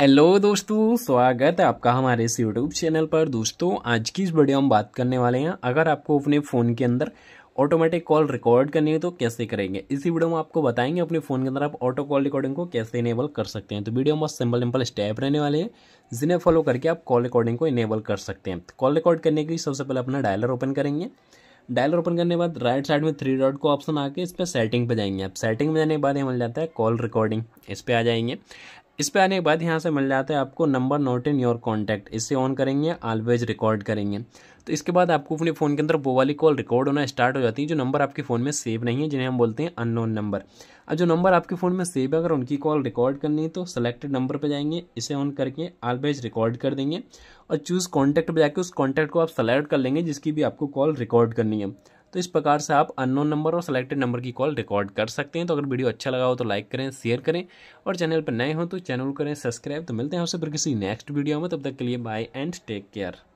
hello दोस्तों स्वागत है आपका हमारे इस यूट्यूब चैनल पर दोस्तों आज की इस वीडियो हम बात करने वाले हैं अगर आपको अपने फ़ोन के अंदर ऑटोमेटिक कॉल रिकॉर्ड करनी है तो कैसे करेंगे इसी वीडियो में आपको बताएंगे अपने फ़ोन के अंदर आप ऑटो कॉल रिकॉर्डिंग को कैसे इनेबल कर सकते हैं तो वीडियो में बहुत सिंपल सिंपल स्टेप रहने वाले हैं जिन्हें फॉलो करके आप कॉल रिकॉर्डिंग को इनेबल कर सकते हैं कॉल तो रिकॉर्ड करने के लिए सबसे पहले अपना डायलर ओपन करेंगे डायलर ओपन करने के बाद राइट साइड में थ्री डॉट को ऑप्शन आके इस पर सेटिंग पे जाएंगे आप सेटिंग में जाने के बाद ये मिल जाता है कॉल रिकॉर्डिंग इस पर आ जाएंगे इस पर आने के बाद यहाँ से मिल जाता है आपको number note in your contact इससे ऑन करेंगे ऑलवेज रिकॉर्ड करेंगे तो इसके बाद आपको अपने फ़ोन के अंदर वो वाली कॉल रिकॉर्ड होना स्टार्ट हो जाती है जो नंबर आपके फ़ोन में सेव नहीं है जिन्हें हम बोलते हैं अननोन नंबर अब जो नंबर आपके फ़ोन में सेव है अगर उनकी कॉल रिकॉर्ड करनी है तो सेलेक्टेड नंबर पर जाएंगे इसे ऑन करके ऑलवेज रिकॉर्ड कर देंगे और चूज़ कॉन्टैक्ट पर जाकर उस कॉन्टैक्ट को आप सेलेक्ट कर लेंगे जिसकी भी आपको कॉल रिकॉर्ड करनी है तो इस प्रकार से आप अननोन नंबर और सेलेक्टेड नंबर की कॉल रिकॉर्ड कर सकते हैं तो अगर वीडियो अच्छा लगा हो तो लाइक करें शेयर करें और चैनल पर नए हो तो चैनल करें सब्सक्राइब तो मिलते हैं आपसे फिर किसी नेक्स्ट वीडियो में तब तक के लिए बाय एंड टेक केयर